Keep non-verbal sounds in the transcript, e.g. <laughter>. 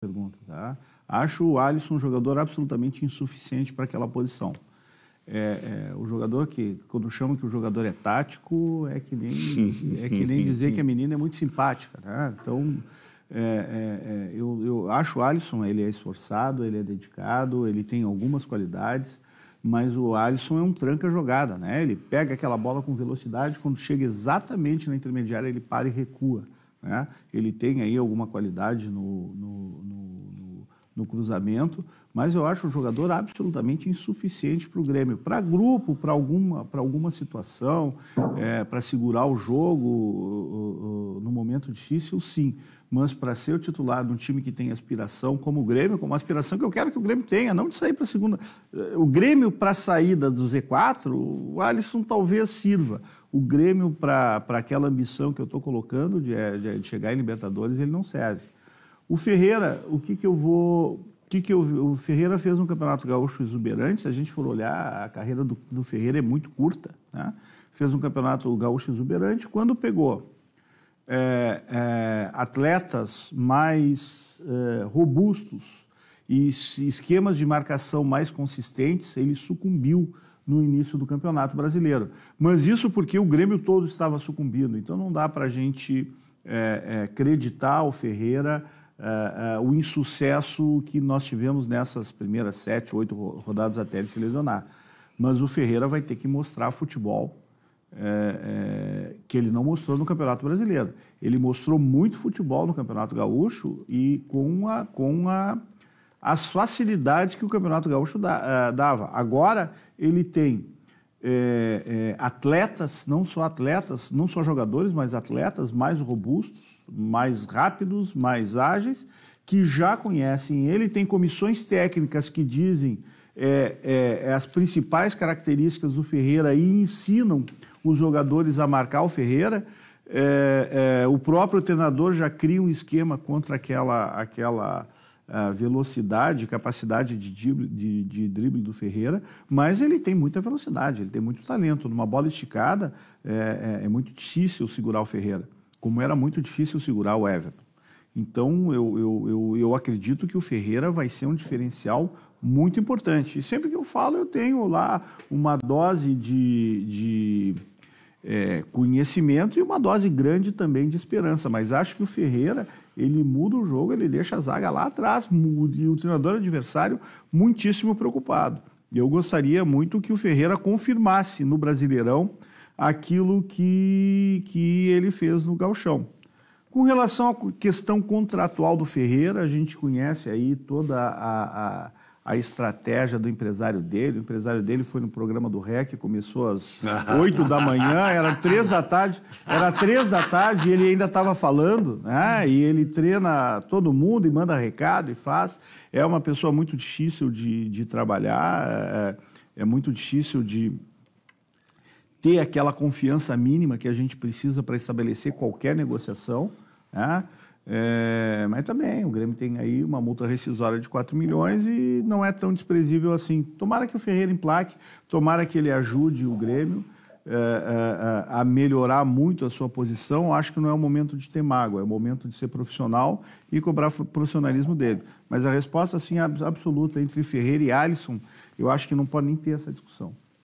pergunta, tá? Acho o Alisson um jogador absolutamente insuficiente para aquela posição. É, é, o jogador que, quando chamam que o jogador é tático, é que nem, <laughs> é que nem dizer que a menina é muito simpática. Tá? Então, é, é, é, eu, eu acho o Alisson, ele é esforçado, ele é dedicado, ele tem algumas qualidades, mas o Alisson é um tranca-jogada. Né? Ele pega aquela bola com velocidade, quando chega exatamente na intermediária, ele para e recua. Né? Ele tem aí alguma qualidade no, no no cruzamento, mas eu acho um jogador absolutamente insuficiente para o Grêmio, para grupo, para alguma, alguma situação, é, para segurar o jogo no momento difícil, sim. Mas para ser o titular de um time que tem aspiração, como o Grêmio, como a aspiração que eu quero que o Grêmio tenha, não de sair para a segunda. Eh, o Grêmio para a saída do Z4, o Alisson talvez sirva. O Grêmio para aquela ambição que eu estou colocando eh, de, de chegar em Libertadores, ele não serve. O Ferreira, o que, que eu vou. O que, que eu, o Ferreira fez um campeonato gaúcho exuberante. Se a gente for olhar, a carreira do, do Ferreira é muito curta. Né? Fez um campeonato gaúcho exuberante quando pegou é, é, atletas mais é, robustos e esquemas de marcação mais consistentes, ele sucumbiu no início do Campeonato Brasileiro. Mas isso porque o Grêmio todo estava sucumbindo. Então não dá para a gente é, é, acreditar o Ferreira uh, uh, o insucesso que nós tivemos nessas primeiras sete, oito rodadas até ele se lesionar. Mas o Ferreira vai ter que mostrar futebol é, é, que ele não mostrou no Campeonato Brasileiro. Ele mostrou muito futebol no Campeonato Gaúcho e com, a, com a, as facilidades que o Campeonato Gaúcho da, uh, dava. Agora ele tem é, é, atletas, não só atletas, não só jogadores, mas atletas mais robustos, mais rápidos, mais ágeis, que já conhecem ele. Tem comissões técnicas que dizem é, é, é as principais características do Ferreira e ensinam os jogadores a marcar o Ferreira. É, o próprio treinador já cria um esquema contra aquela, aquela a velocidade, capacidade de drible, de, de drible do Ferreira, mas ele tem muita velocidade, ele tem muito talento. Numa bola esticada, é, é, é muito difícil segurar o Ferreira, como era muito difícil segurar o Everton. Então, eu, eu, eu, eu acredito que o Ferreira vai ser um diferencial muito importante. E sempre que eu falo, eu tenho lá uma dose de, de é, conhecimento e uma dose grande também de esperança. Mas acho que o Ferreira ele muda o jogo, ele deixa a zaga lá atrás muda, e o treinador adversário muitíssimo preocupado. Eu gostaria muito que o Ferreira confirmasse no Brasileirão aquilo que, que ele fez no Galchão. Com relação à questão contratual do Ferreira, a gente conhece aí toda a, a a estratégia do empresário dele. O empresário dele foi no programa do REC, começou às 8 <laughs> da manhã, era três da tarde, era três da tarde e ele ainda estava falando, né? E ele treina todo mundo e manda recado e faz. É uma pessoa muito difícil de, de trabalhar, é, é muito difícil de ter aquela confiança mínima que a gente precisa para estabelecer qualquer negociação, né? É, mas também, o Grêmio tem aí uma multa rescisória de 4 milhões e não é tão desprezível assim. Tomara que o Ferreira emplaque, tomara que ele ajude o Grêmio é, é, é a melhorar muito a sua posição. Acho que não é o momento de ter mágoa, é o momento de ser profissional e cobrar o profissionalismo dele. Mas a resposta, assim, absoluta entre Ferreira e Alisson, eu acho que não pode nem ter essa discussão.